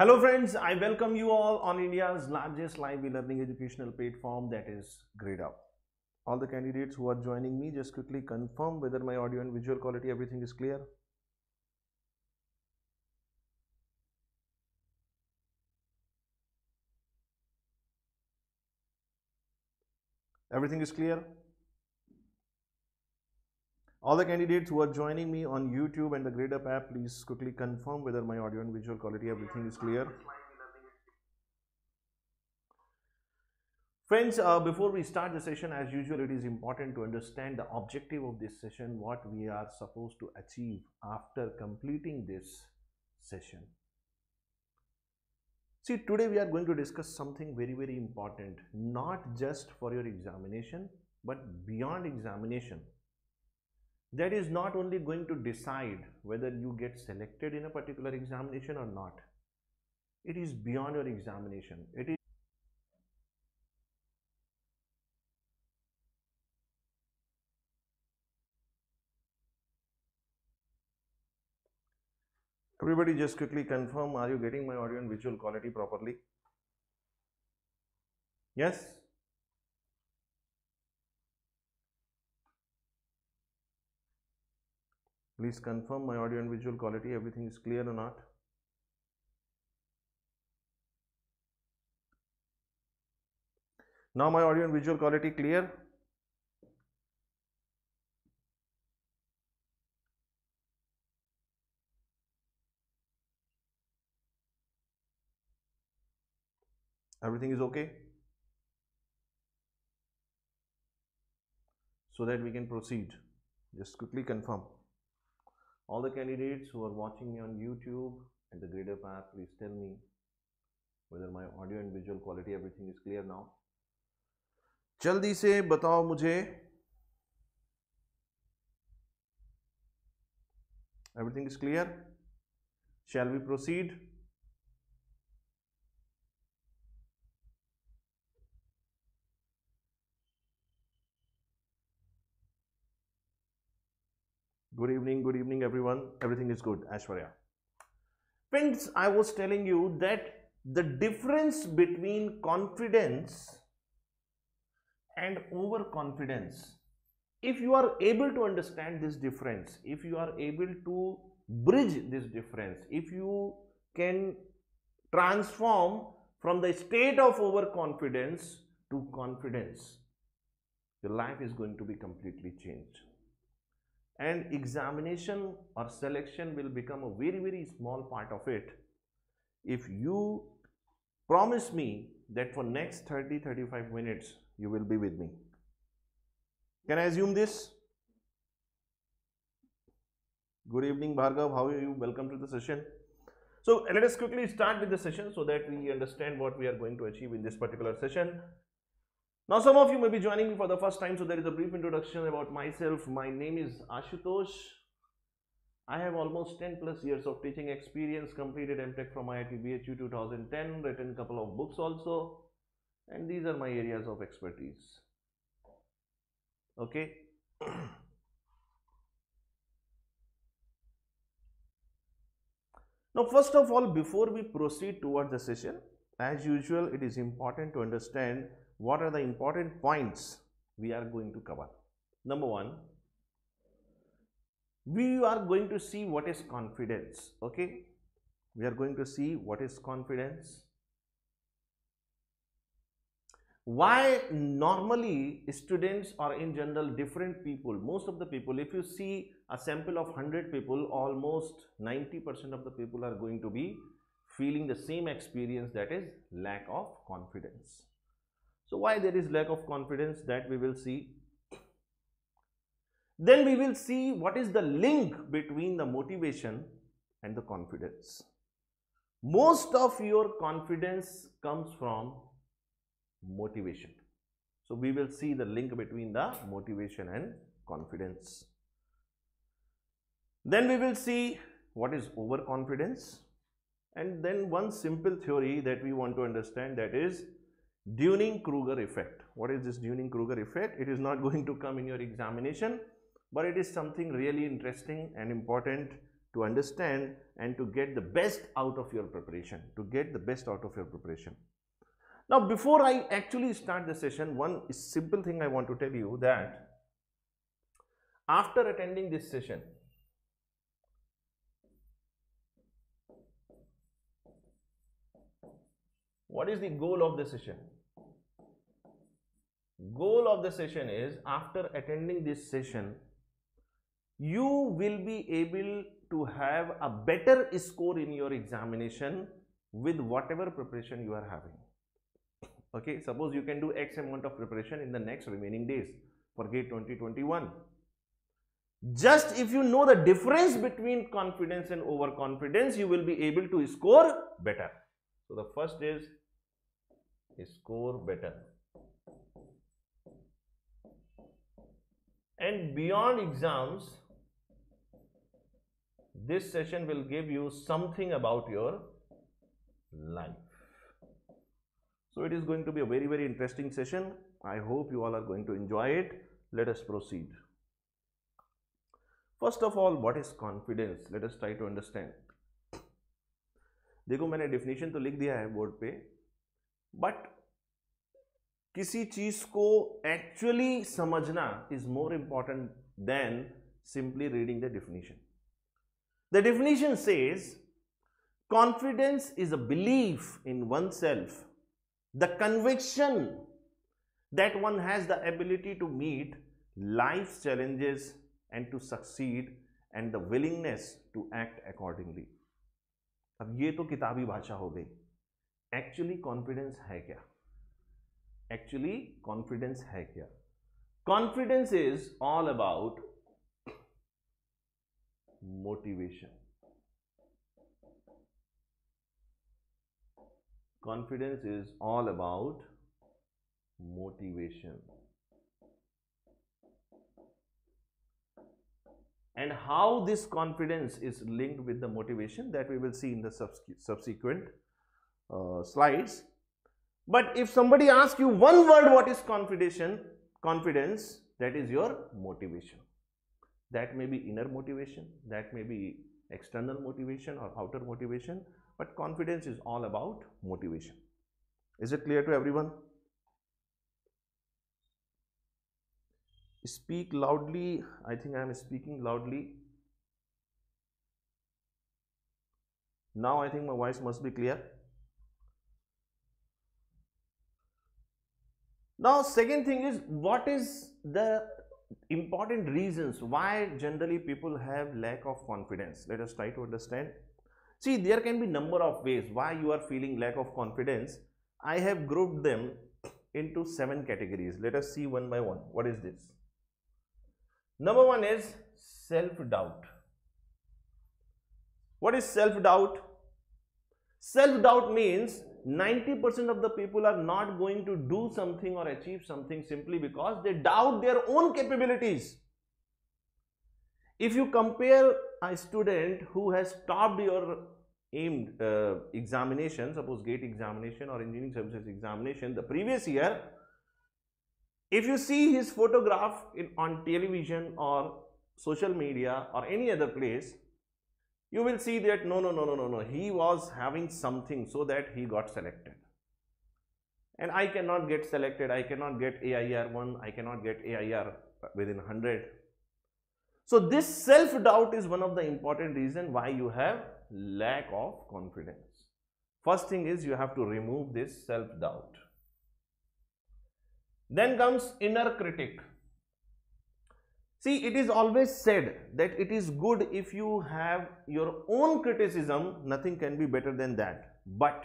Hello friends, I welcome you all on India's largest live e-learning educational platform that is GradeUp. All the candidates who are joining me, just quickly confirm whether my audio and visual quality, everything is clear. Everything is clear? All the candidates who are joining me on YouTube and the GradeUp app, please quickly confirm whether my audio and visual quality, everything is clear. Friends, uh, before we start the session, as usual, it is important to understand the objective of this session, what we are supposed to achieve after completing this session. See, today we are going to discuss something very, very important, not just for your examination, but beyond examination that is not only going to decide whether you get selected in a particular examination or not. It is beyond your examination. It is Everybody just quickly confirm, are you getting my audio and visual quality properly? Yes? Please confirm my audio and visual quality, everything is clear or not. Now my audio and visual quality clear. Everything is okay. So that we can proceed. Just quickly confirm. All the candidates who are watching me on YouTube and the grader path, please tell me whether my audio and visual quality, everything is clear now. जल्दी से बताओ मुझे everything is clear shall we proceed Good evening, good evening everyone. Everything is good, Ashwarya. Friends, I was telling you that the difference between confidence and overconfidence, if you are able to understand this difference, if you are able to bridge this difference, if you can transform from the state of overconfidence to confidence, your life is going to be completely changed and examination or selection will become a very very small part of it if you promise me that for next 30 35 minutes you will be with me can i assume this good evening bhargav how are you welcome to the session so let us quickly start with the session so that we understand what we are going to achieve in this particular session now, some of you may be joining me for the first time, so there is a brief introduction about myself. My name is Ashutosh. I have almost 10 plus years of teaching experience, completed MTech from IIT BHU 2010, written couple of books also, and these are my areas of expertise. Okay. now, first of all, before we proceed towards the session, as usual, it is important to understand what are the important points we are going to cover. Number one, we are going to see what is confidence, okay? We are going to see what is confidence. Why normally students or in general different people, most of the people, if you see a sample of 100 people, almost 90% of the people are going to be feeling the same experience that is lack of confidence. So why there is lack of confidence that we will see. Then we will see what is the link between the motivation and the confidence. Most of your confidence comes from motivation. So we will see the link between the motivation and confidence. Then we will see what is overconfidence and then one simple theory that we want to understand that is Dunning-Kruger effect. What is this Dunning-Kruger effect? It is not going to come in your examination, but it is something really interesting and important to understand and to get the best out of your preparation, to get the best out of your preparation. Now, before I actually start the session, one simple thing I want to tell you that after attending this session, what is the goal of the session? goal of the session is after attending this session you will be able to have a better score in your examination with whatever preparation you are having okay suppose you can do x amount of preparation in the next remaining days for gate 2021 just if you know the difference between confidence and overconfidence you will be able to score better so the first is score better and beyond exams this session will give you something about your life so it is going to be a very very interesting session i hope you all are going to enjoy it let us proceed first of all what is confidence let us try to understand देखो मैंने definition तो लिख दिया है board पे but किसी चीज को एक्चुअली समझना is more important than simply reading the definition the definition से confidence is a belief in oneself the conviction that one has the ability to meet life challenges and to succeed and the willingness to act accordingly अब ये तो किताबी भाषा हो गई actually confidence है क्या actually confidence hai kya confidence is all about motivation confidence is all about motivation and how this confidence is linked with the motivation that we will see in the subsequent uh, slides but if somebody asks you one word, what is confidence? Confidence, that is your motivation. That may be inner motivation, that may be external motivation or outer motivation, but confidence is all about motivation. Is it clear to everyone? Speak loudly. I think I am speaking loudly. Now I think my voice must be clear. Now, second thing is what is the important reasons why generally people have lack of confidence? Let us try to understand. See, there can be number of ways why you are feeling lack of confidence. I have grouped them into seven categories. Let us see one by one. What is this? Number one is self-doubt. What is self-doubt? Self-doubt means 90% of the people are not going to do something or achieve something simply because they doubt their own capabilities. If you compare a student who has topped your aimed uh, examination, suppose gate examination or engineering services examination the previous year, if you see his photograph in, on television or social media or any other place, you will see that no, no, no, no, no, no, he was having something so that he got selected. And I cannot get selected, I cannot get AIR 1, I cannot get AIR within 100. So this self-doubt is one of the important reason why you have lack of confidence. First thing is you have to remove this self-doubt. Then comes inner critic. See, it is always said that it is good if you have your own criticism, nothing can be better than that. But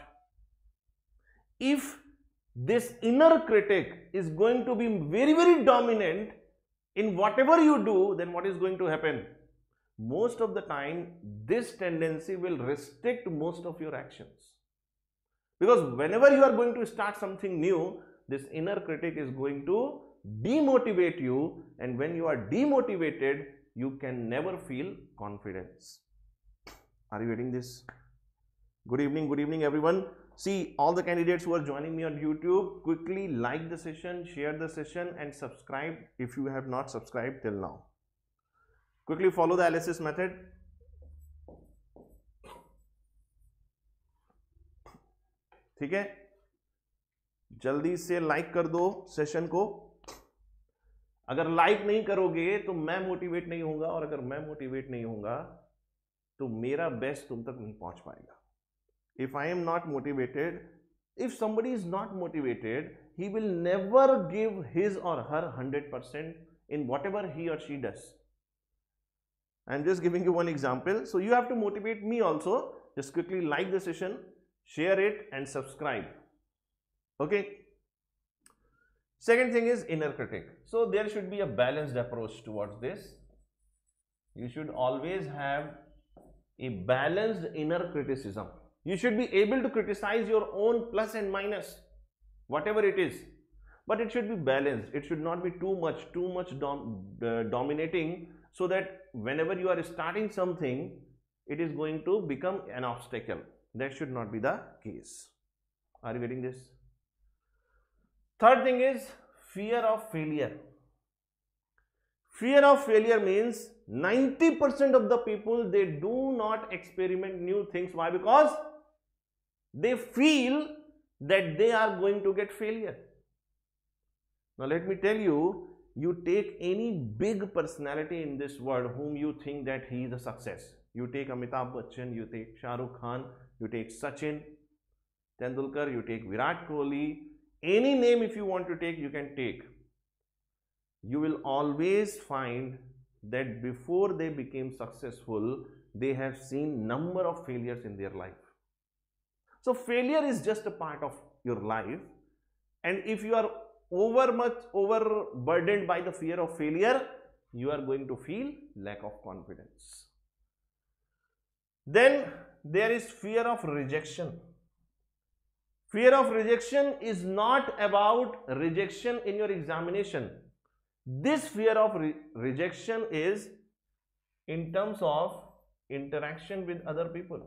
if this inner critic is going to be very, very dominant in whatever you do, then what is going to happen? Most of the time, this tendency will restrict most of your actions. Because whenever you are going to start something new, this inner critic is going to demotivate you and when you are demotivated you can never feel confidence. Are you getting this? Good evening, good evening everyone. See all the candidates who are joining me on YouTube quickly like the session, share the session and subscribe if you have not subscribed till now. Quickly follow the LSS method ठीक है जल्दी से like कर दो session को अगर like नहीं करोगे तो मैं मोटिवेट नहीं होगा और अगर मैं मोटिवेट नहीं होगा तो मेरा बेस्ट तुम तक नहीं पहुंच पाएगा if I am not motivated if somebody is not motivated he will never give his or her hundred percent in whatever he or she does I am just giving you one example so you have to motivate me also just quickly like the session share it and subscribe okay Second thing is inner critic. So there should be a balanced approach towards this. You should always have a balanced inner criticism. You should be able to criticize your own plus and minus, whatever it is. But it should be balanced. It should not be too much, too much dom uh, dominating so that whenever you are starting something, it is going to become an obstacle. That should not be the case. Are you getting this? Third thing is fear of failure. Fear of failure means 90% of the people they do not experiment new things. Why? Because they feel that they are going to get failure. Now let me tell you, you take any big personality in this world whom you think that he is a success. You take Amitabh Bachchan, you take Shahrukh Khan, you take Sachin Tendulkar, you take Virat Kohli, any name if you want to take you can take you will always find that before they became successful they have seen number of failures in their life so failure is just a part of your life and if you are over much overburdened by the fear of failure you are going to feel lack of confidence then there is fear of rejection Fear of rejection is not about rejection in your examination. This fear of re rejection is in terms of interaction with other people.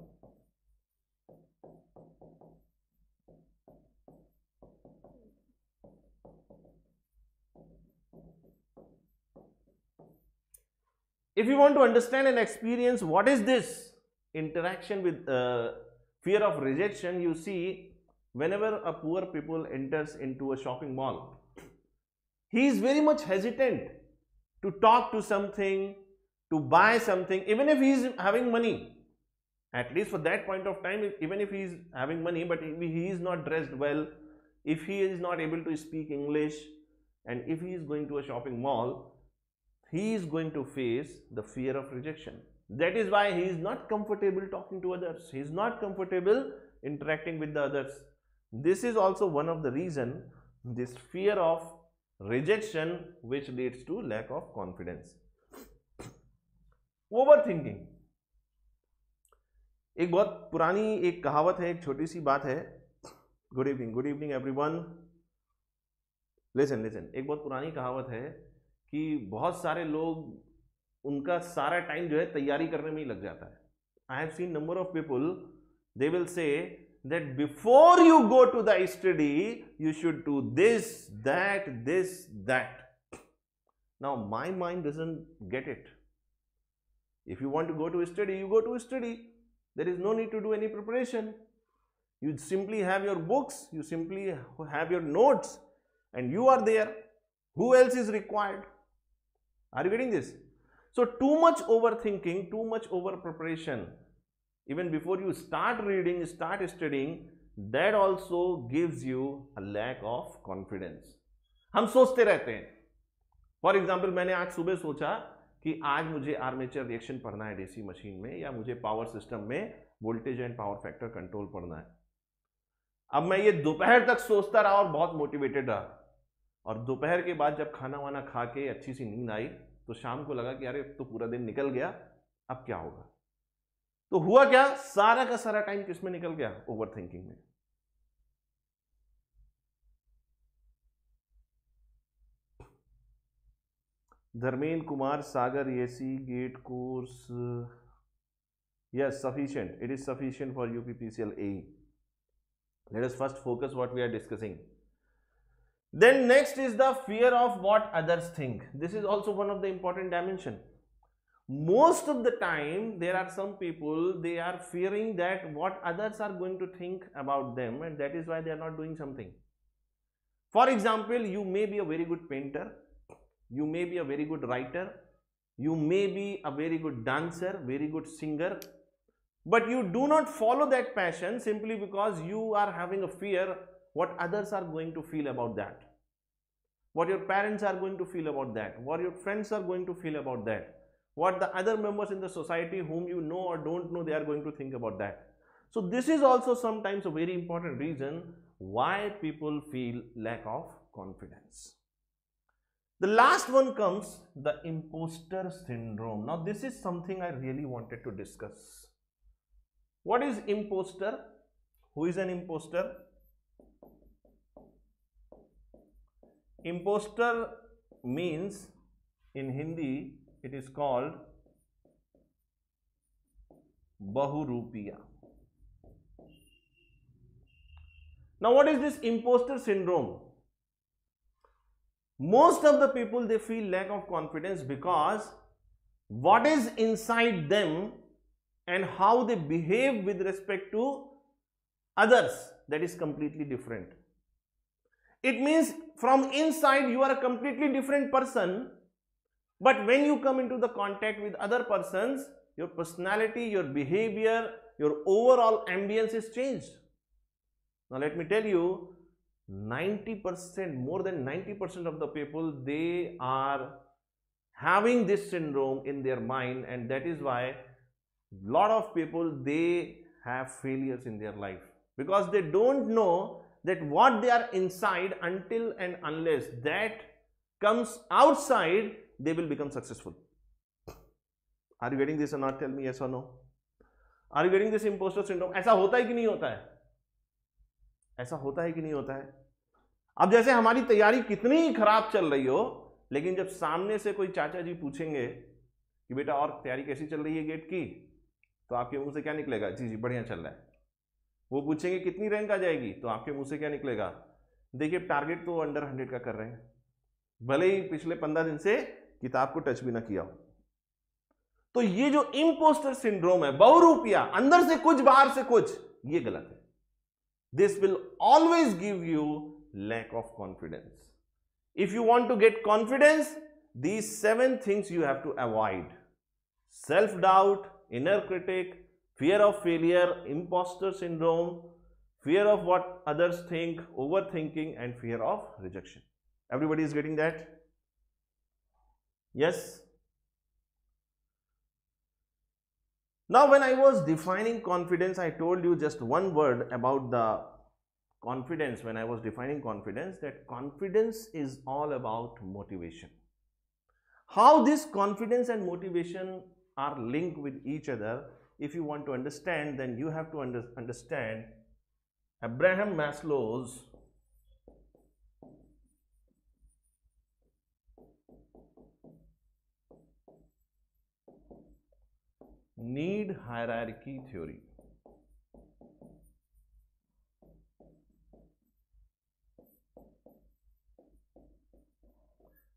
If you want to understand and experience what is this interaction with uh, fear of rejection, you see whenever a poor people enters into a shopping mall, he is very much hesitant to talk to something, to buy something, even if he is having money. At least for that point of time, even if he is having money, but he is not dressed well, if he is not able to speak English, and if he is going to a shopping mall, he is going to face the fear of rejection. That is why he is not comfortable talking to others. He is not comfortable interacting with the others. This is also one of the reason this fear of rejection which leads to lack of confidence. Overthinking. एक बहुत पुरानी एक कहावत है एक छोटी सी बात है good evening good evening everyone lesson lesson एक बहुत पुरानी कहावत है कि बहुत सारे लोग उनका सारा टाइम जो है तैयारी करने में ही लग जाता है I have seen number of people they will say that before you go to the study, you should do this, that, this, that. Now, my mind doesn't get it. If you want to go to study, you go to study. There is no need to do any preparation. You simply have your books, you simply have your notes and you are there. Who else is required? Are you getting this? So, too much overthinking, too much over preparation even before you start reading, start studying, that also gives you a lack of confidence. हम सोचते रहते हैं for example मैंने आज सुबह सोचा कि आज मुझे आर्मेचर रिएक्शन पढ़ना है डीसी मशीन में या मुझे पावर सिस्टम में voltage and power factor control पढ़ना है अब मैं ये दोपहर तक सोचता रहा और बहुत मोटिवेटेड रहा और दोपहर के बाद जब खाना वाना खा के अच्छी सी नींद आई तो शाम को लगा कि अरे तो पूरा दिन निकल गया अब क्या होगा तो हुआ क्या सारा का सारा टाइम किसमें निकल गया ओवर थिंकिंग में धर्मेंद्र कुमार सागर एसी GATE course yes sufficient it is sufficient for UPPCL a let us first focus what we are discussing then next is the fear of what others think this is also one of the important dimension most of the time there are some people they are fearing that what others are going to think about them and that is why they are not doing something for example you may be a very good painter you may be a very good writer you may be a very good dancer very good singer but you do not follow that passion simply because you are having a fear what others are going to feel about that what your parents are going to feel about that what your friends are going to feel about that what the other members in the society whom you know or don't know they are going to think about that. So this is also sometimes a very important reason why people feel lack of confidence. The last one comes the imposter syndrome. Now this is something I really wanted to discuss. What is imposter? Who is an imposter? Imposter means in Hindi it is called Bahurupiya. Now what is this imposter syndrome? Most of the people they feel lack of confidence because what is inside them and how they behave with respect to others that is completely different. It means from inside you are a completely different person but when you come into the contact with other persons, your personality, your behavior, your overall ambience is changed. Now let me tell you, 90% more than 90% of the people they are having this syndrome in their mind and that is why lot of people they have failures in their life because they don't know that what they are inside until and unless that comes outside they will become successful. Are you getting this or not? Tell me yes or no. Are you getting this imposter syndrome? aisa hota hai ki nahi hota hai aisa hota hai ki nahi hota hai अब जैसे हमारी तैयारी कितनी ही खराब चल रही हो लेकिन जब सामने से कोई चाचा जी पूछेंगे कि बेटा और तैयारी कैसी चल रही है गेट की तो आपके मुंह से क्या निकलेगा जी जी बढ़िया चल रहा है वो पूछेंगे कितनी रैंक आ जाएगी तो आपके मुंह से क्या निकलेगा देखिए टारगेट तो अंडर हंड्रेड का कर रहे हैं भले ही पिछले पंद्रह दिन से किताब को टच भी ना किया हो तो ये जो इंपोस्टर सिंड्रोम है बहुरूपिया अंदर से कुछ बाहर से कुछ ये गलत है this will always give you lack of confidence if you want to get confidence the seven things you have to avoid self doubt inner critic fear of failure imposter syndrome fear of what others think over thinking and fear of rejection everybody is getting that Yes? Now, when I was defining confidence, I told you just one word about the confidence when I was defining confidence that confidence is all about motivation. How this confidence and motivation are linked with each other, if you want to understand, then you have to under understand Abraham Maslow's need hierarchy theory.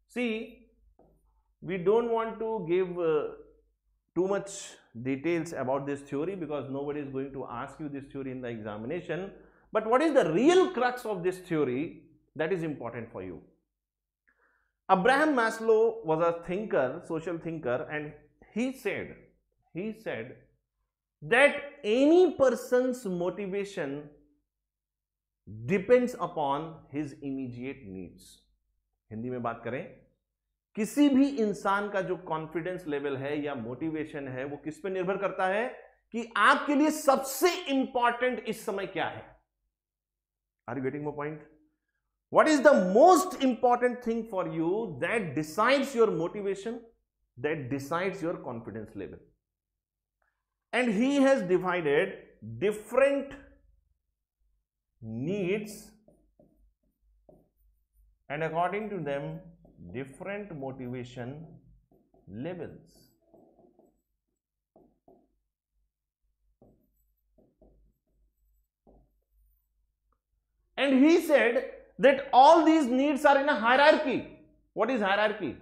See, we don't want to give uh, too much details about this theory because nobody is going to ask you this theory in the examination. But what is the real crux of this theory that is important for you? Abraham Maslow was a thinker, social thinker and he said he said that any person's motivation depends upon his immediate needs Hindi में बात करें किसी भी इंसान का जो confidence level है या मोटिवेशन है वो किस पे निर्भर करता है कि आपके लिए सबसे इंपॉर्टेंट इस समय क्या है are you getting my point what is the most important thing for you that decides your motivation that decides your confidence level and he has divided different needs and according to them different motivation levels. And he said that all these needs are in a hierarchy. What is hierarchy?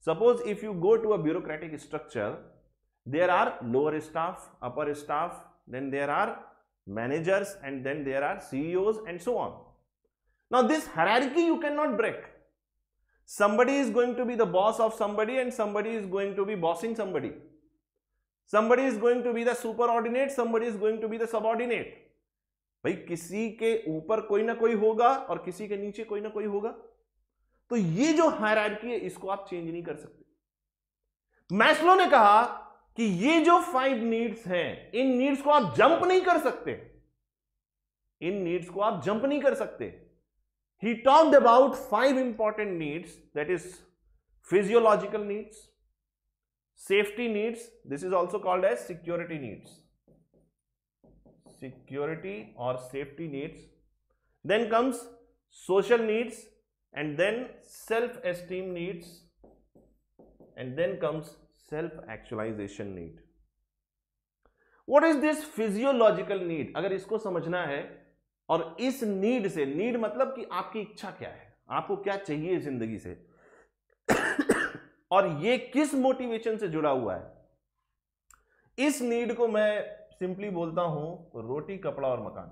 Suppose if you go to a bureaucratic structure there are lower staff upper staff then there are managers and then there are ceos and so on now this hierarchy you cannot break somebody is going to be the boss of somebody and somebody is going to be bossing somebody somebody is going to be the superordinate somebody is going to be the subordinate भाई किसी के ऊपर कोई ना कोई होगा और किसी के नीचे कोई ना कोई होगा तो ये जो हायरार्की है इसको आप चेंज नहीं कर सकते मैस्लो ने कहा कि ये जो फाइव नीड्स हैं इन नीड्स को आप जंप नहीं कर सकते इन नीड्स को आप जंप नहीं कर सकते he talked about five important needs that is physiological needs safety needs this is also called as security needs security और safety needs then comes social needs and then self esteem needs and then comes self actualization need what is this physiological need अगर इसको समझना है और इस need से need मतलब कि आपकी इच्छा क्या है आपको क्या चाहिए जिंदगी से और ये किस मोटिवेशन से जुड़ा हुआ है इस नीड को मैं सिंपली बोलता हूं रोटी कपड़ा और मकान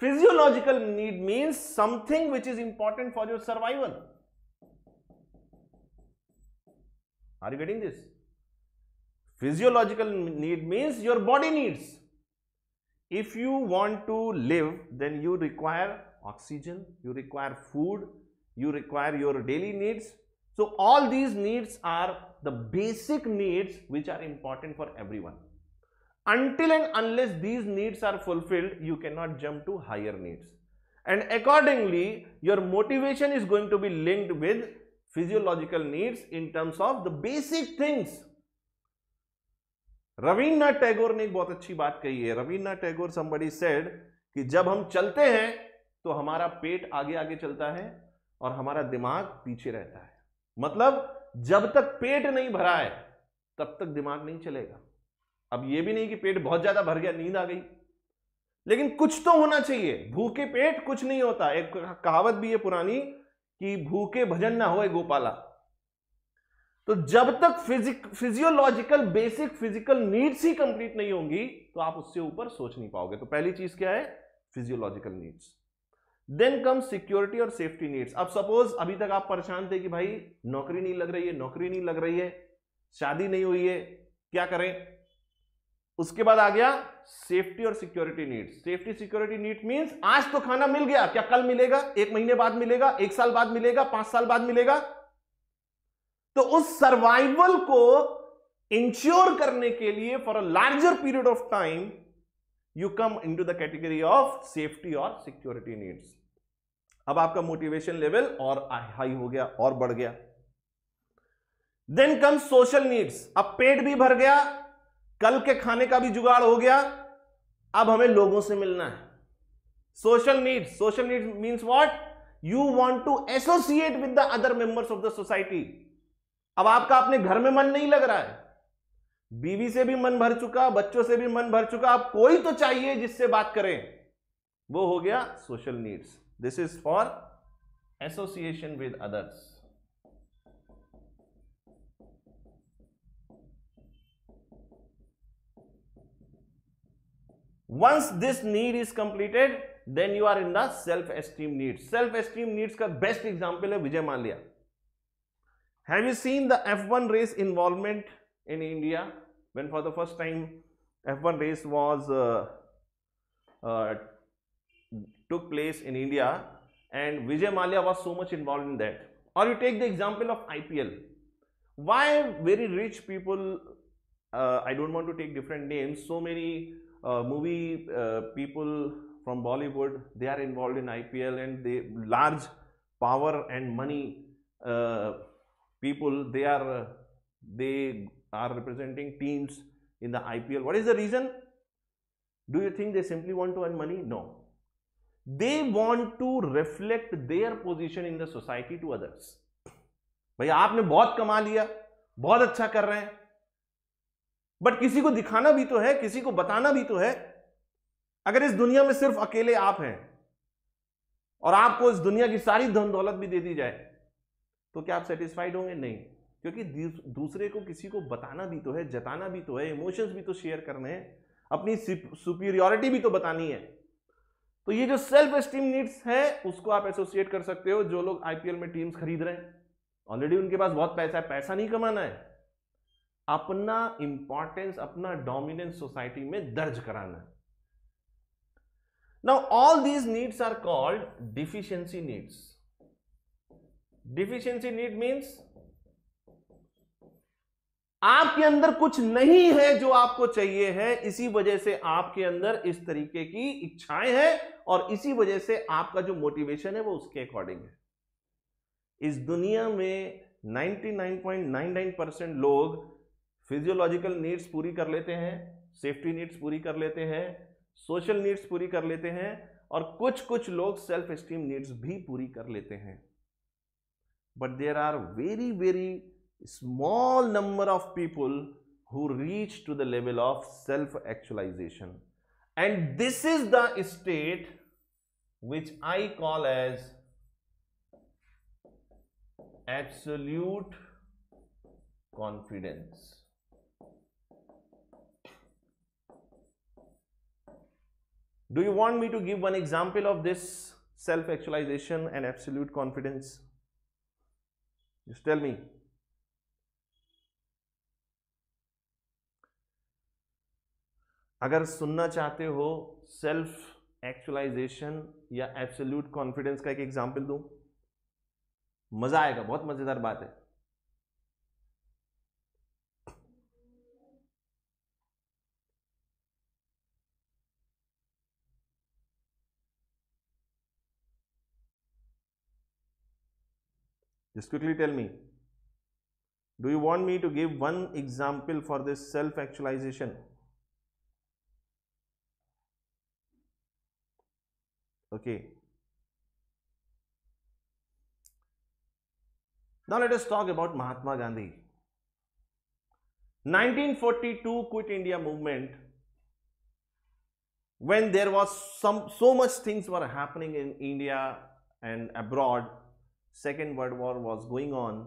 Physiological need means something which is important for your survival. Are you getting this? Physiological need means your body needs. If you want to live, then you require oxygen, you require food, you require your daily needs. So, all these needs are the basic needs which are important for everyone. until and unless these needs are fulfilled you cannot jump to higher needs and accordingly your motivation is going to be linked with physiological needs in terms of the basic things Rabindranath Tagore ने एक बहुत अच्छी बात कही है Rabindranath Tagore somebody said कि जब हम चलते हैं तो हमारा पेट आगे आगे चलता है और हमारा दिमाग पीछे रहता है मतलब जब तक पेट नहीं भरा है तब तक दिमाग नहीं चलेगा अब यह भी नहीं कि पेट बहुत ज्यादा भर गया नींद आ गई लेकिन कुछ तो होना चाहिए भूखे पेट कुछ नहीं होता एक कहावत भी है पुरानी कि भूखे भजन ना हो गोपाला तो जब तक physic physiological basic physical needs ही कंप्लीट नहीं होंगी तो आप उससे ऊपर सोच नहीं पाओगे तो पहली चीज क्या है physiological needs then come security और सेफ्टी नीड्स अब सपोज अभी तक आप परेशान थे कि भाई नौकरी नहीं लग रही है नौकरी नहीं लग रही है शादी नहीं हुई है क्या करें उसके बाद आ गया सेफ्टी और security need safety security need means आज तो खाना मिल गया क्या कल मिलेगा एक महीने बाद मिलेगा एक साल बाद मिलेगा पांच साल बाद मिलेगा तो उस सर्वाइवल को इंश्योर करने के लिए for a larger period of time you come into the category of safety और सिक्योरिटी नीड्स अब आपका मोटिवेशन लेवल और हाई हो गया और बढ़ गया देन कम सोशल नीड्स अब पेट भी भर गया कल के खाने का भी जुगाड़ हो गया अब हमें लोगों से मिलना है social need social need means what you want to associate with the other members of the society अब आपका अपने घर में मन नहीं लग रहा है बीवी से भी मन भर चुका बच्चों से भी मन भर चुका आप कोई तो चाहिए जिससे बात करें वो हो गया social needs this is for association with others once this need is completed then you are in the self esteem needs self esteem needs का best example है Vijay Mallya. have you seen the f1 race involvement in india when for the first time f1 race was uh, uh, took place in india and vijay Mallya was so much involved in that or you take the example of ipl why very rich people uh, i don't want to take different names so many uh, movie uh, people from Bollywood, they are involved in IPL and they large power and money uh, people, they are, they are representing teams in the IPL. What is the reason? Do you think they simply want to earn money? No. They want to reflect their position in the society to others. भाई आपने बहुत कमा लिया बहुत अच्छा कर रहे हैं बट किसी को दिखाना भी तो है किसी को बताना भी तो है अगर इस दुनिया में सिर्फ अकेले आप हैं और आपको इस दुनिया की सारी धन दौलत भी दे दी जाए तो क्या आप सेटिस्फाइड होंगे नहीं क्योंकि दूसरे को किसी को बताना भी तो है जताना भी तो है इमोशंस भी तो शेयर करने हैं अपनी सुपीरियोरिटी भी तो बतानी है तो ये जो सेल्फ एस्टीम नीड्स है उसको आप एसोसिएट कर सकते हो जो लोग आईपीएल में टीम्स खरीद रहे हैं ऑलरेडी उनके पास बहुत पैसा है पैसा नहीं कमाना है अपना इंपॉर्टेंस अपना डोमिनेंस सोसाइटी में दर्ज कराना now all these needs are called deficiency needs deficiency need means आपके अंदर कुछ नहीं है जो आपको चाहिए है इसी वजह से आपके अंदर इस तरीके की इच्छाएं हैं और इसी वजह से आपका जो मोटिवेशन है वो उसके अकॉर्डिंग है इस दुनिया में 99.99 परसेंट लोग फिजियोलॉजिकल नीड्स पूरी कर लेते हैं सेफ्टी नीड्स पूरी कर लेते हैं सोशल नीड्स पूरी कर लेते हैं और कुछ कुछ लोग सेल्फ स्टीम नीड्स भी पूरी कर लेते हैं but there are very very small number of people who reach to the level of self actualization and this is the state which I call as absolute confidence Do you want me to give one example of this self-actualization and absolute confidence? Just tell me. अगर सुनना चाहते हो self actualization या absolute confidence का एक example दूं मज़ा आएगा बहुत मज़ेदार बात है Just quickly tell me, do you want me to give one example for this self-actualization? Okay. Now let us talk about Mahatma Gandhi. 1942 Quit India movement when there was some so much things were happening in India and abroad Second World War was going on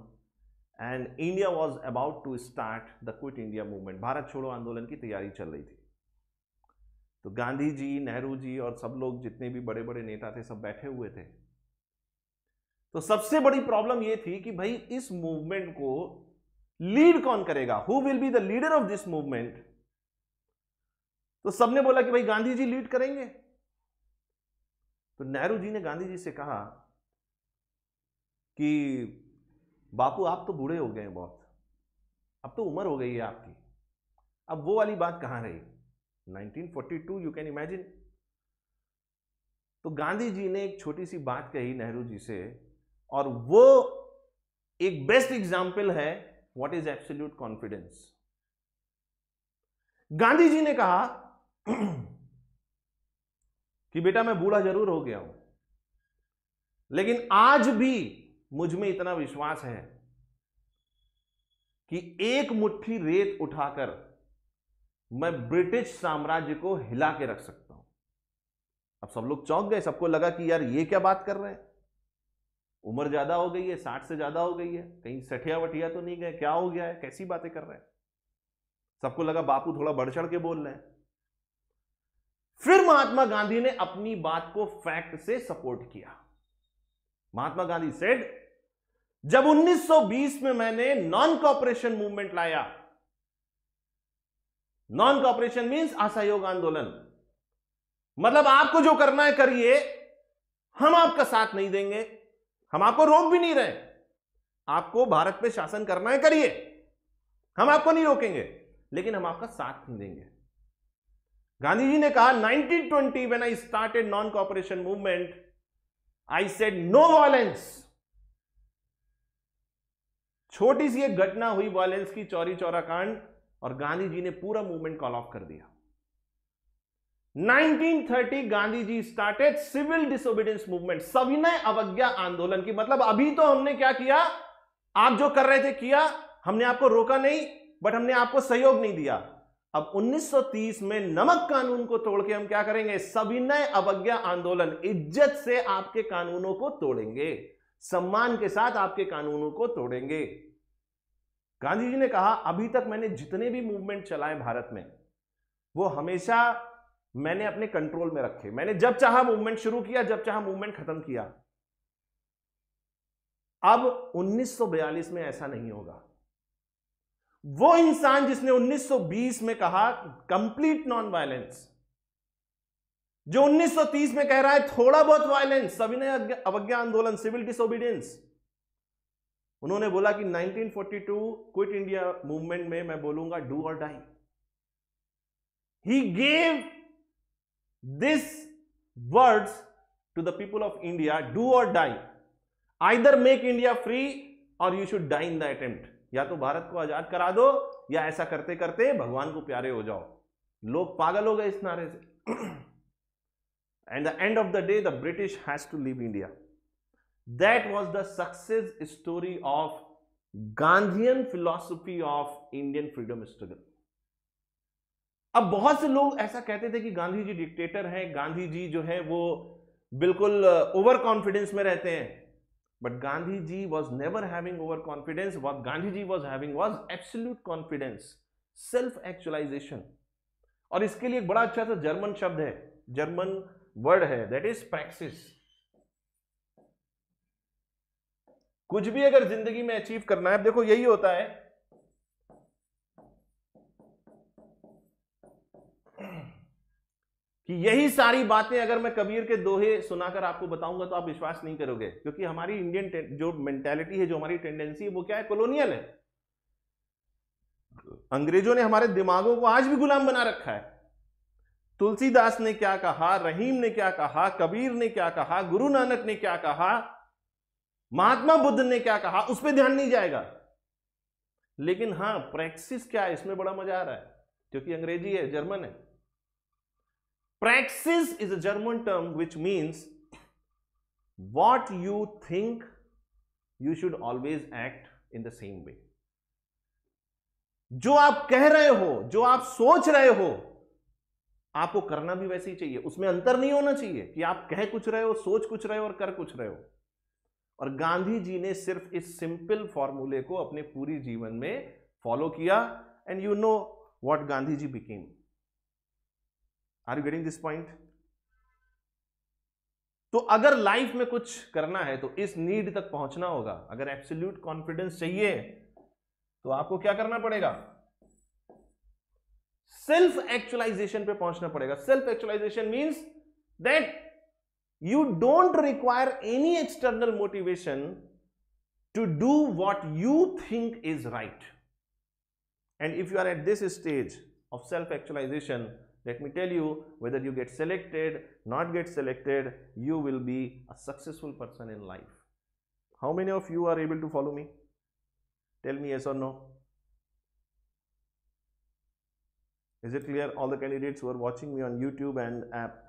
and India was about to start the quit India movement Bharat छोड़ो आंदोलन की तैयारी चल रही थी तो गांधी जी नेहरू जी और सब लोग जितने भी बड़े बड़े नेता थे सब बैठे हुए थे तो सबसे बड़ी प्रॉब्लम यह थी कि भाई इस मूवमेंट को लीड कौन करेगा who will be the leader of this movement तो सबने बोला कि भाई गांधी जी लीड करेंगे तो नेहरू जी ने गांधी जी से कहा कि बापू आप तो बूढ़े हो गए हैं बहुत अब तो उम्र हो गई है आपकी अब वो वाली बात कहाँ रही 1942 यू कैन इमेजिन तो गांधी जी ने एक छोटी सी बात कही नेहरू जी से और वो एक बेस्ट एग्जाम्पल है what is absolute confidence Gandhi ji ने कहा कि बेटा मैं बूढ़ा जरूर हो गया हूं लेकिन आज भी मुझ में इतना विश्वास है कि एक मुट्ठी रेत उठाकर मैं ब्रिटिश साम्राज्य को हिला के रख सकता हूं अब सब लोग चौंक गए सबको लगा कि यार ये क्या बात कर रहे हैं उम्र ज्यादा हो गई है साठ से ज्यादा हो गई है कहीं सठिया वठिया तो नहीं गए क्या हो गया है कैसी बातें कर रहे हैं सबको लगा बापू थोड़ा बढ़ चढ़ के बोल रहे हैं फिर महात्मा गांधी ने अपनी बात को फैक्ट से सपोर्ट किया महात्मा गांधी सेड जब 1920 में मैंने नॉन कॉपरेशन मूवमेंट लाया नॉन कॉपरेशन मींस असहयोग आंदोलन मतलब आपको जो करना है करिए हम आपका साथ नहीं देंगे हम आपको रोक भी नहीं रहे आपको भारत पे शासन करना है करिए हम आपको नहीं रोकेंगे लेकिन हम आपका साथ नहीं देंगे गांधी जी ने कहा 1920 when I started non cooperation movement I said no violence छोटी सी एक घटना हुई वायलेंस की चौरी चौरा कांड और गांधी जी ने पूरा मूवमेंट कॉल ऑफ कर दिया 1930 Gandhi ji started civil disobedience movement सविनय अवज्ञा आंदोलन की मतलब अभी तो हमने क्या किया आप जो कर रहे थे किया हमने आपको रोका नहीं बट हमने आपको सहयोग नहीं दिया अब 1930 में नमक कानून को तोड़ के हम क्या करेंगे सविनय अवज्ञा आंदोलन इज्जत से आपके कानूनों को तोड़ेंगे सम्मान के साथ आपके कानूनों को तोड़ेंगे गांधी जी ने कहा अभी तक मैंने जितने भी मूवमेंट चलाए भारत में वो हमेशा मैंने अपने कंट्रोल में रखे मैंने जब चाहा मूवमेंट शुरू किया जब चाहा मूवमेंट खत्म किया अब 1942 में ऐसा नहीं होगा वो इंसान जिसने 1920 में कहा कंप्लीट नॉन वायलेंस जो 1930 में कह रहा है थोड़ा बहुत वायलेंस सविनय अवज्ञा आंदोलन सिविल डिसोबीडियंस उन्होंने बोला कि 1942 क्विट इंडिया मूवमेंट में मैं बोलूंगा do or die he gave this words to the people of India do or die either make India free or you should die in the attempt या तो भारत को आजाद करा दो या ऐसा करते करते भगवान को प्यारे हो जाओ लोग पागल हो गए इस नारे से And the end of the day, the British has to leave India. That was the success story of Gandhian philosophy of Indian freedom struggle अब बहुत से लोग ऐसा कहते थे कि गांधी जी डिक्टेटर हैं गांधी जी जो है वो बिल्कुल ओवर uh, कॉन्फिडेंस में रहते हैं but Gandhi ji was never having over confidence what Gandhi ji was having was absolute confidence self actualization और इसके लिए एक बड़ा अच्छा सा जर्मन शब्द है जर्मन वर्ड है दैट इज प्रैक्सिस कुछ भी अगर जिंदगी में अचीव करना है देखो यही होता है कि यही सारी बातें अगर मैं कबीर के दोहे सुनाकर आपको बताऊंगा तो आप विश्वास नहीं करोगे क्योंकि हमारी इंडियन जो मेंटेलिटी है जो हमारी टेंडेंसी है वो क्या है कॉलोनियल है अंग्रेजों ने हमारे दिमागों को आज भी गुलाम बना रखा है तुलसीदास ने क्या कहा रहीम ने क्या कहा कबीर ने क्या कहा गुरु नानक ने क्या कहा महात्मा बुद्ध ने क्या कहा उस पर ध्यान नहीं जाएगा लेकिन हां प्रैक्सिस क्या है इसमें बड़ा मजा आ रहा है क्योंकि अंग्रेजी है जर्मन है praxis is a German term which means what you think you should always act in the same way जो आप कह रहे हो जो आप सोच रहे हो आपको करना भी वैसे ही चाहिए उसमें अंतर नहीं होना चाहिए कि आप कह कुछ रहे हो सोच कुछ रहे हो और कर कुछ रहे हो और गांधी जी ने सिर्फ इस सिंपल फॉर्मूले को अपने पूरी जीवन में फॉलो किया and you know what Gandhi ji became are you getting this point तो अगर लाइफ में कुछ करना है तो इस नीड तक पहुंचना होगा अगर एब्सोल्यूट कॉन्फिडेंस चाहिए तो आपको क्या करना पड़ेगा सेल्फ एक्चुअलाइजेशन पे पहुंचना पड़ेगा self actualization means that you don't require any external motivation to do what you think is right and if you are at this stage of self actualization let me tell you whether you get selected not get selected you will be a successful person in life how many of you are able to follow me tell me yes or no Is it clear? All the candidates who are watching me on YouTube and app.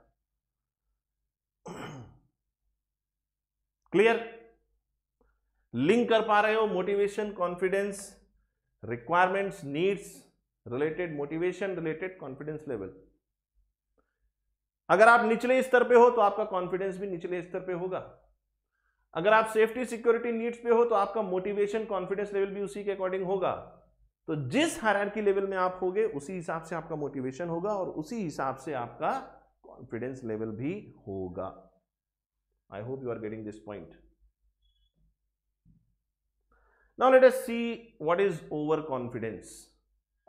Clear link कर पा रहे हो motivation confidence requirements needs related motivation related confidence level अगर आप निचले स्तर पे हो तो आपका कॉन्फिडेंस भी निचले स्तर पे होगा अगर आप सेफ्टी सिक्योरिटी नीड्स पे हो तो आपका मोटिवेशन कॉन्फिडेंस लेवल भी उसी के अकॉर्डिंग होगा तो जिस हायरार्की लेवल में आप होगे उसी हिसाब से आपका मोटिवेशन होगा और उसी हिसाब से आपका कॉन्फिडेंस लेवल भी होगा I hope you are getting this point now let us see what is over confidence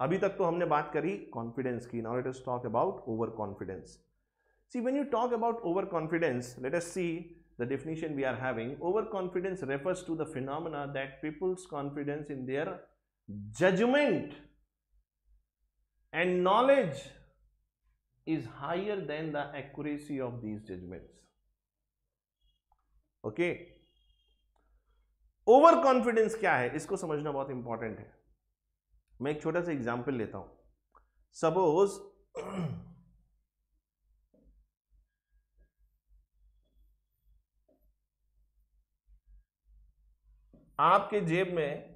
अभी तक तो हमने बात करी कॉन्फिडेंस की now let us talk about over confidence see when you talk about over confidence let us see the we are having over confidence refers to the phenomena that people's confidence in their judgment and knowledge is higher than the accuracy of these judgments. Okay over confidence क्या है इसको समझना बहुत important है मैं एक छोटा सा एग्जांपल लेता हूं सपोज आपके जेब में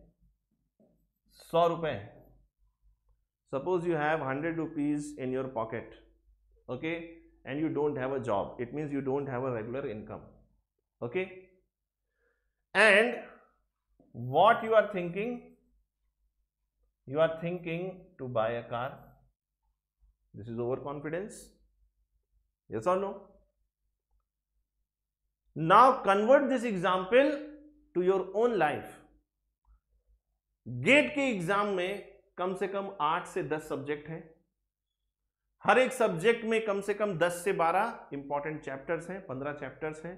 सौ रुपए suppose you have 100 rupees in your pocket okay and you don't have a job it means you don't have a regular income okay and what you are thinking you are thinking to buy a car this is overconfidence yes or no now convert this example to your own life GATE के exam में कम से कम आठ से दस subject हैं हर एक subject में कम से कम दस से बारह इंपॉर्टेंट चैप्टर्स हैं पंद्रह चैप्टर्स हैं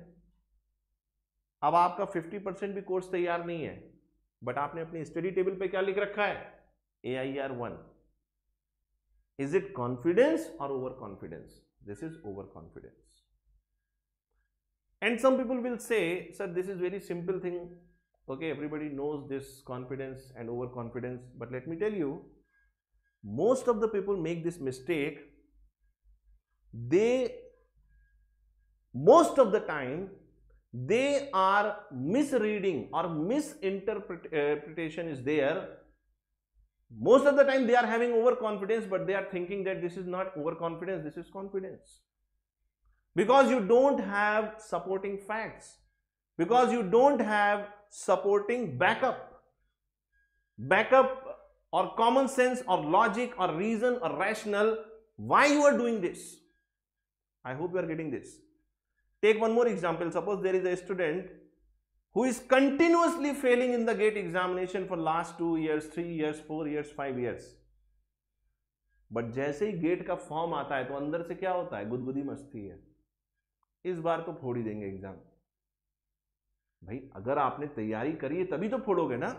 अब आपका फिफ्टी परसेंट भी कोर्स तैयार नहीं है बट आपने अपनी स्टडी टेबल पे क्या लिख रखा है A I R one is it confidence or over confidence this is over confidence and some people will say sir this is very simple thing okay everybody knows this confidence and overconfidence but let me tell you most of the people make this mistake they most of the time they are misreading or misinterpretation is there most of the time they are having overconfidence but they are thinking that this is not overconfidence this is confidence because you don't have supporting facts because you don't have supporting backup. Backup or common sense or logic or reason or rational why you are doing this. I hope you are getting this. Take one more example. Suppose there is a student who is continuously failing in the gate examination for last 2 years, 3 years, 4 years, 5 years. But जैसे ही gate का form आता है तो अंदर से क्या होता है गुदगुदी मस्ती है इस बार तो फोड़ देंगे भाई अगर आपने तैयारी करी है तभी तो फोड़ोगे ना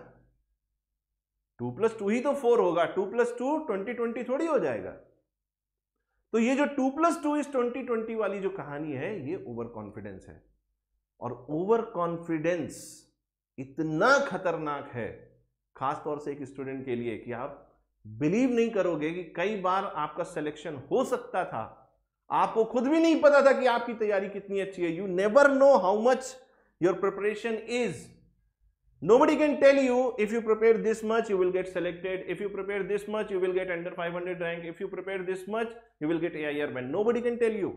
टू प्लस टू ही तो फोर होगा two plus two twenty twenty थोड़ी हो जाएगा तो ये जो two plus two is twenty twenty वाली जो कहानी है ये ओवर कॉन्फिडेंस है और ओवर कॉन्फिडेंस इतना खतरनाक है खासतौर से एक स्टूडेंट के लिए कि आप बिलीव नहीं करोगे कि कई बार आपका सिलेक्शन हो सकता था आपको खुद भी नहीं पता था कि आपकी तैयारी कितनी अच्छी है you never know how much your preparation is. Nobody can tell you if you prepare this much you will get selected, if you prepare this much you will get under 500 rank, if you prepare this much you will get AIR band. Nobody can tell you.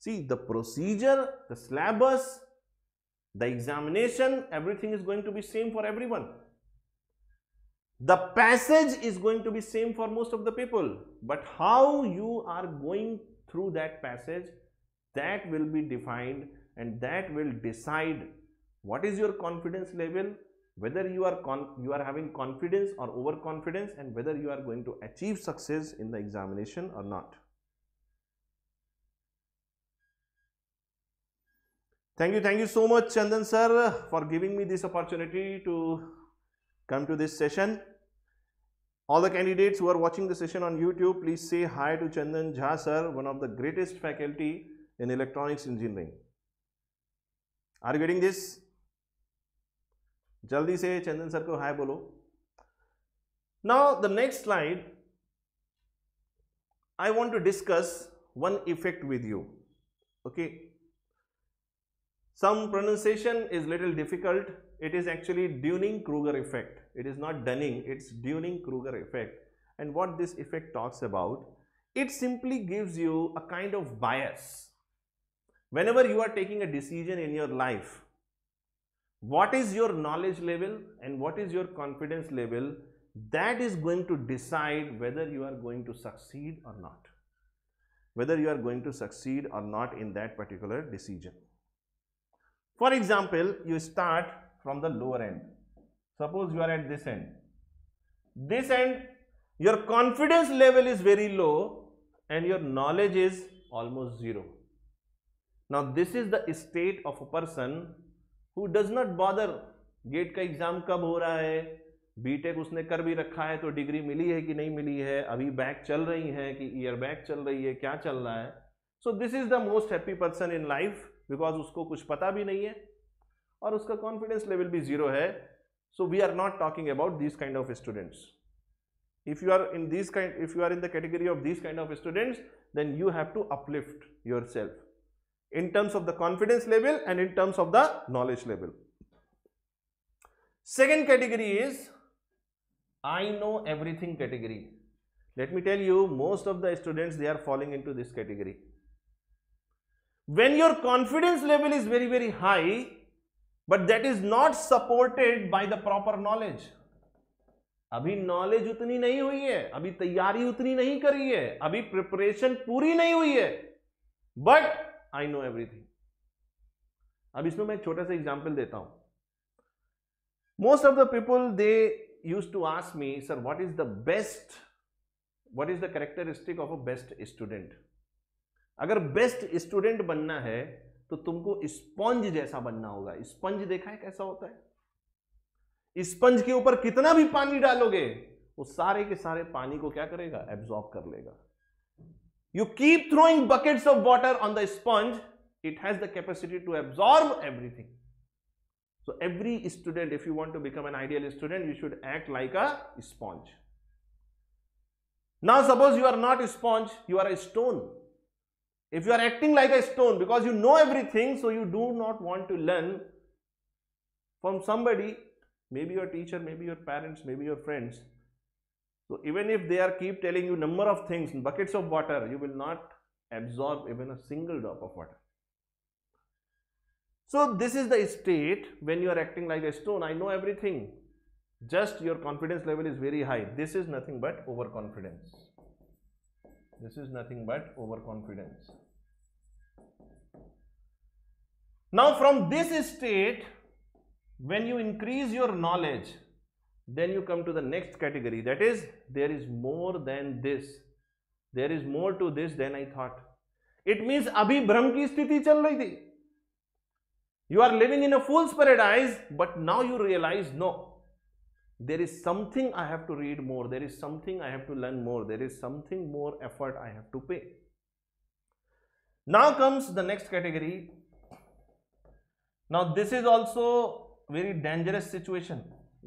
See the procedure, the syllabus, the examination, everything is going to be same for everyone. The passage is going to be same for most of the people, but how you are going through that passage that will be defined and that will decide what is your confidence level whether you are you are having confidence or overconfidence and whether you are going to achieve success in the examination or not thank you thank you so much chandan sir for giving me this opportunity to come to this session all the candidates who are watching the session on youtube please say hi to chandan jha sir one of the greatest faculty in electronics engineering are you getting this? जल्दी से चंदन sir को hi बोलो now the next slide I want to one effect with you okay some pronunciation is little difficult it is actually dunning kruger effect it is not dunning it's dunning kruger effect and what this effect talks about it simply gives you a kind of bias whenever you are taking a decision in your life, what is your knowledge level and what is your confidence level that is going to decide whether you are going to succeed or not whether you are going to succeed or not in that particular decision for example you start from the lower end suppose you are at this end this end your confidence level is very low and your knowledge is almost zero now this is the state of a person who does not bother GATE का exam कब हो रहा है BTech उसने कर भी रखा है तो डिग्री मिली है कि नहीं मिली है अभी बैक चल रही है कि ईयर बैक चल रही है क्या चल रहा है so this is the most happy person in life because उसको कुछ पता भी नहीं है और उसका कॉन्फिडेंस लेवल भी जीरो है so we are not talking about this kind of students you are in this kind if you are in the category of this kind of students then you have to uplift yourself in terms of the confidence level and in terms of the knowledge level. Second category is I know everything category. Let me tell you most of the students they are falling into this category. When your confidence level is very very high but that is not supported by the proper knowledge. अभी knowledge उतनी नहीं हुई है अभी तैयारी उतनी नहीं करी है अभी प्रिपरेशन पूरी नहीं हुई है बट आई नो एवरीथिंग अब इसमें मैं छोटा सा एग्जाम्पल देता हूं most of the people they use to ask me sir what is the best what is the characteristic of a best student अगर बेस्ट स्टूडेंट बनना है तो तुमको स्पंज जैसा बनना होगा स्पंज देखा है कैसा होता है स्पंज के ऊपर कितना भी पानी डालोगे वो सारे के सारे पानी को क्या करेगा एब्जॉर्ब कर लेगा You keep throwing buckets of water on the sponge, it has the capacity to absorb everything. So every student, if you want to become an ideal student, you should act like a sponge. Now suppose you are not a sponge, you are a stone. If you are acting like a stone because you know everything, so you do not want to learn from somebody, maybe your teacher, maybe your parents, maybe your friends, so even if they are keep telling you number of things, buckets of water, you will not absorb even a single drop of water. So this is the state when you are acting like a stone. I know everything. Just your confidence level is very high. This is nothing but overconfidence. This is nothing but overconfidence. Now from this state, when you increase your knowledge, then you come to the next category that is there is more than this. There is more to this than I thought. It means अभी भ्रम की स्थिति चल रही थी. You are living in a fool's paradise but now you realize no. There is something I have to read more. There is something I have to learn more. There is something more effort I have to pay. Now comes the next category. Now this is also very dangerous situation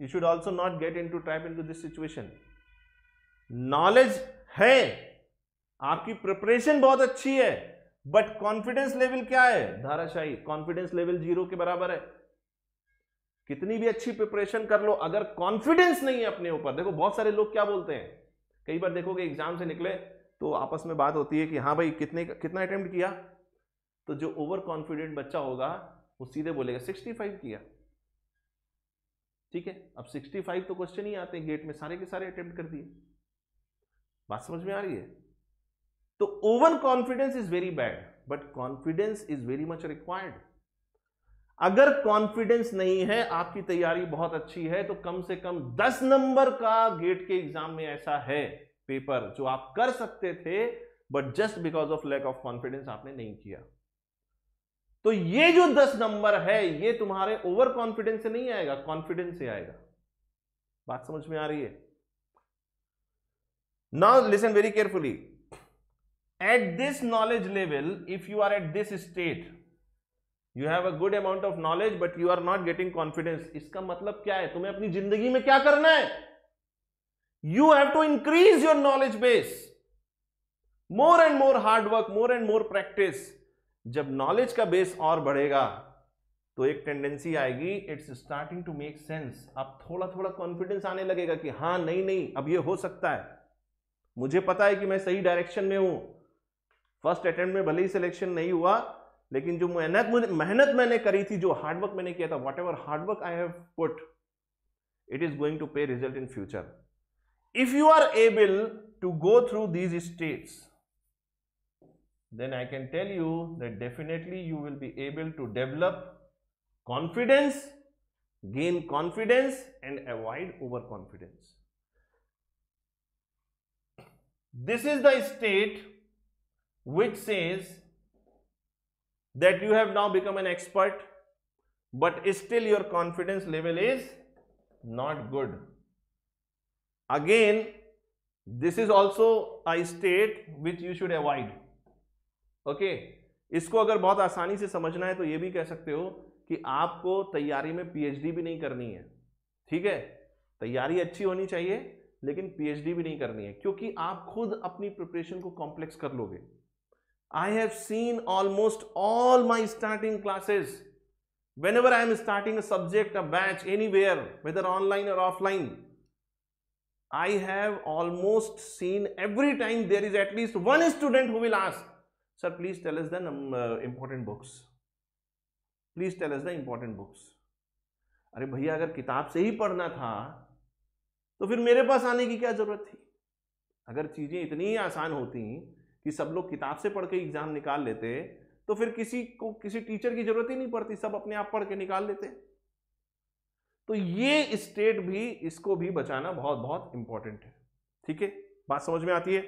should also not get into trap into this situation knowledge है आपकी preparation बहुत अच्छी है but confidence level क्या है धाराशाही confidence level zero के बराबर है कितनी भी अच्छी प्रिपरेशन कर लो अगर कॉन्फिडेंस नहीं है अपने ऊपर देखो बहुत सारे लोग क्या बोलते हैं कई बार देखोगे एग्जाम से निकले तो आपस में बात होती है कि हाँ भाई कितने कितना अटेम्प्ट किया तो जो ओवर कॉन्फिडेंट बच्चा होगा वो सीधे बोलेगा सिक्सटी फाइव किया ठीक है अब 65 तो क्वेश्चन ही आते हैं गेट में सारे के सारे अटेम्प्ट कर दिए बात समझ में आ रही है तो over confidence is very bad but confidence is very much required अगर कॉन्फिडेंस नहीं है आपकी तैयारी बहुत अच्छी है तो कम से कम 10 नंबर का गेट के एग्जाम में ऐसा है पेपर जो आप कर सकते थे but just because of lack of confidence आपने नहीं किया तो ये जो दस नंबर है ये तुम्हारे ओवर कॉन्फिडेंस से नहीं आएगा कॉन्फिडेंस से आएगा बात समझ में आ रही है now listen very carefully at this knowledge level if you are at this state you have a good amount of knowledge but you are not getting confidence इसका मतलब क्या है तुम्हें अपनी जिंदगी में क्या करना है you have to increase your knowledge base more and more hard work more and more practice जब नॉलेज का बेस और बढ़ेगा तो एक टेंडेंसी आएगी it's starting to make sense अब थोड़ा थोड़ा कॉन्फिडेंस आने लगेगा कि हाँ नहीं नहीं अब ये हो सकता है मुझे पता है कि मैं सही डायरेक्शन में हूं फर्स्ट अटेम्प्ट में भले ही सिलेक्शन नहीं हुआ लेकिन जो मेहनत मेहनत मैंने करी थी जो हार्डवर्क मैंने किया था whatever hard work I have put it is going to pay result in future if you are able to go through these states then I can tell you that definitely you will be able to develop confidence, gain confidence and avoid overconfidence. This is the state which says that you have now become an expert but still your confidence level is not good. Again, this is also a state which you should avoid okay इसको अगर बहुत आसानी से समझना है तो ये भी कह सकते हो कि आपको तैयारी में पीएचडी भी नहीं करनी है ठीक है तैयारी अच्छी होनी चाहिए लेकिन पीएचडी भी नहीं करनी है क्योंकि आप खुद अपनी प्रिपरेशन को कॉम्प्लेक्स कर लोगे I have seen almost all my starting classes whenever I am starting a subject a batch anywhere whether online or offline I have almost seen every time there is at least one student who will ask Sir, please tell us the um, uh, important books. Please tell us the important books. अरे भैया अगर किताब से ही पढ़ना था तो फिर मेरे पास आने की क्या जरूरत थी अगर चीज़ें इतनी आसान होती कि सब लोग किताब से पढ़ के एग्ज़ाम निकाल लेते तो फिर किसी को किसी टीचर की जरूरत ही नहीं पड़ती सब अपने आप पढ़ के निकाल लेते तो ये स्टेट भी इसको भी बचाना बहुत बहुत इंपॉर्टेंट है ठीक है बात समझ में आती है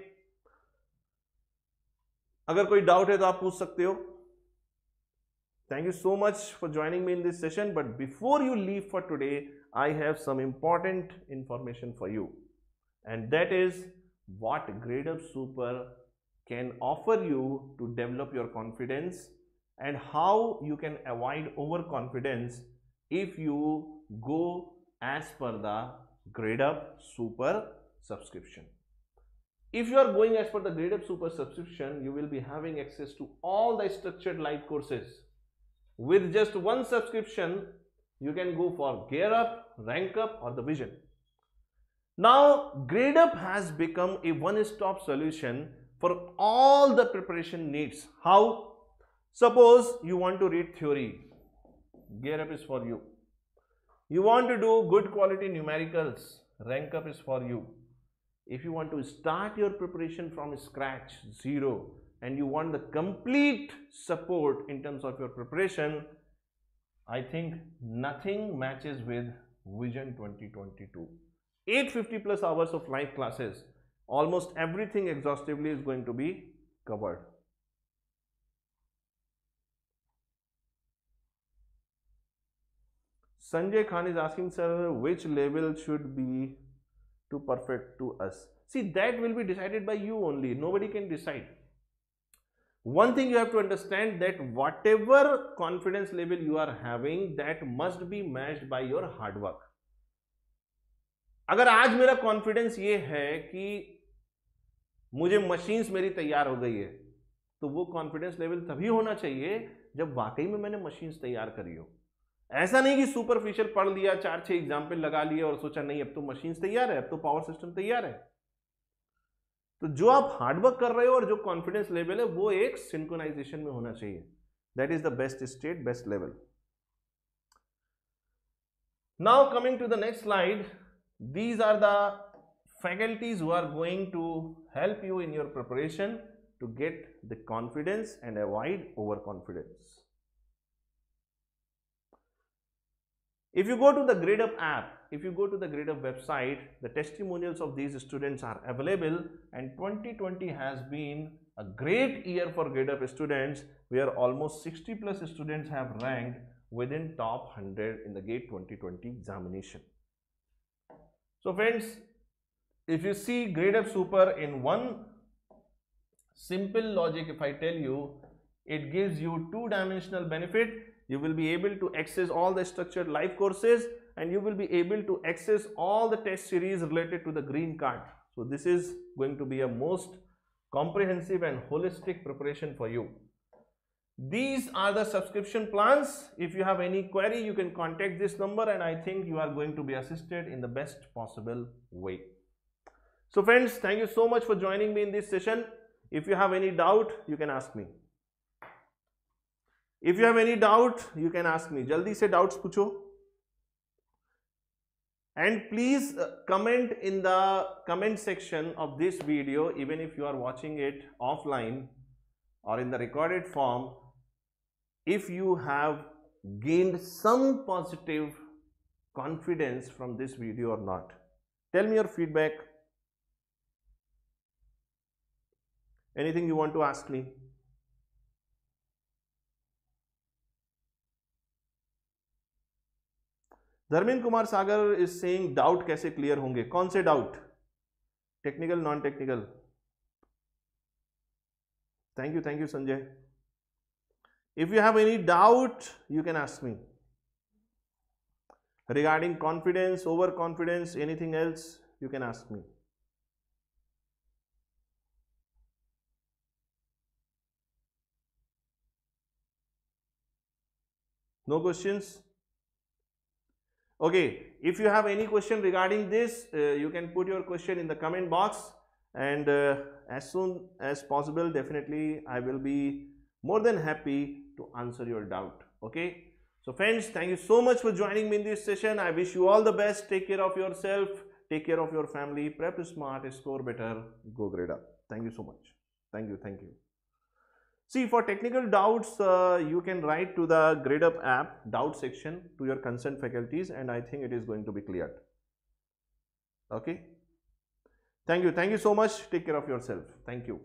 अगर कोई डाउट है तो आप पूछ सकते हो thank you so much for joining me in this session but before you leave for today I have some important information for you and that is what Gradeup super can offer you to develop your confidence and how you can avoid over confidence if you go as per the Gradeup super subscription If you are going as per the grade super subscription, you will be having access to all the structured live courses. With just one subscription, you can go for gear up, rank up or the vision. Now, grade up has become a one-stop solution for all the preparation needs. How? Suppose you want to read theory, gear up is for you. You want to do good quality numericals, rank up is for you if you want to start your preparation from scratch, zero, and you want the complete support in terms of your preparation, I think nothing matches with Vision 2022. 850 plus hours of live classes, almost everything exhaustively is going to be covered. Sanjay Khan is asking, sir, which level should be to perfect to us. See, that will be decided by you only. Nobody can decide. One thing you have to understand that whatever confidence level you are having, that must be matched by your hard work. अगर आज मेरा confidence ये है कि मुझे machines मेरी तैयार हो गई है तो वो कॉन्फिडेंस लेवल तभी होना चाहिए जब वाकई में मैंने मशीन्स तैयार करी हो ऐसा नहीं कि सुपरफिशियल पढ़ लिया चार छह एग्जाम्पल लगा लिए और सोचा नहीं अब तो मशीन तैयार है अब तो पावर सिस्टम तैयार है तो जो आप हार्डवर्क कर रहे हो और जो कॉन्फिडेंस लेवल है वो एक सिंकोनाइजेशन में होना चाहिए that is the best state best level now coming to the next slide these are the faculties who are going to help you in your preparation to get the confidence and avoid overconfidence If you go to the GradeUp app, if you go to the GradeUp website, the testimonials of these students are available and 2020 has been a great year for GradeUp students where almost 60 plus students have ranked within top 100 in the GATE 2020 examination. So friends, if you see GradeUp Super in one simple logic if I tell you, it gives you two dimensional benefit you will be able to access all the structured live courses and you will be able to access all the test series related to the green card. So this is going to be a most comprehensive and holistic preparation for you. These are the subscription plans. If you have any query, you can contact this number and I think you are going to be assisted in the best possible way. So friends, thank you so much for joining me in this session. If you have any doubt, you can ask me. If you have any doubt, you can ask me. Jaldi se doubts pucho, And please uh, comment in the comment section of this video, even if you are watching it offline or in the recorded form, if you have gained some positive confidence from this video or not. Tell me your feedback. Anything you want to ask me? Dharmendra Kumar Sagar is saying doubt कैसे clear होंगे कौन से doubt technical non technical thank you thank you Sanjay if you have any doubt you can ask me regarding confidence over confidence anything else you can ask me no question Okay, if you have any question regarding this, uh, you can put your question in the comment box and uh, as soon as possible, definitely I will be more than happy to answer your doubt. Okay. So friends, thank you so much for joining me in this session. I wish you all the best. Take care of yourself. Take care of your family. Prep smart, score better, go grade up. Thank you so much. Thank you. Thank you. See for technical doubts, uh, you can write to the GradeUp app doubt section to your concerned faculties and I think it is going to be cleared. Okay. Thank you. Thank you so much. Take care of yourself. Thank you.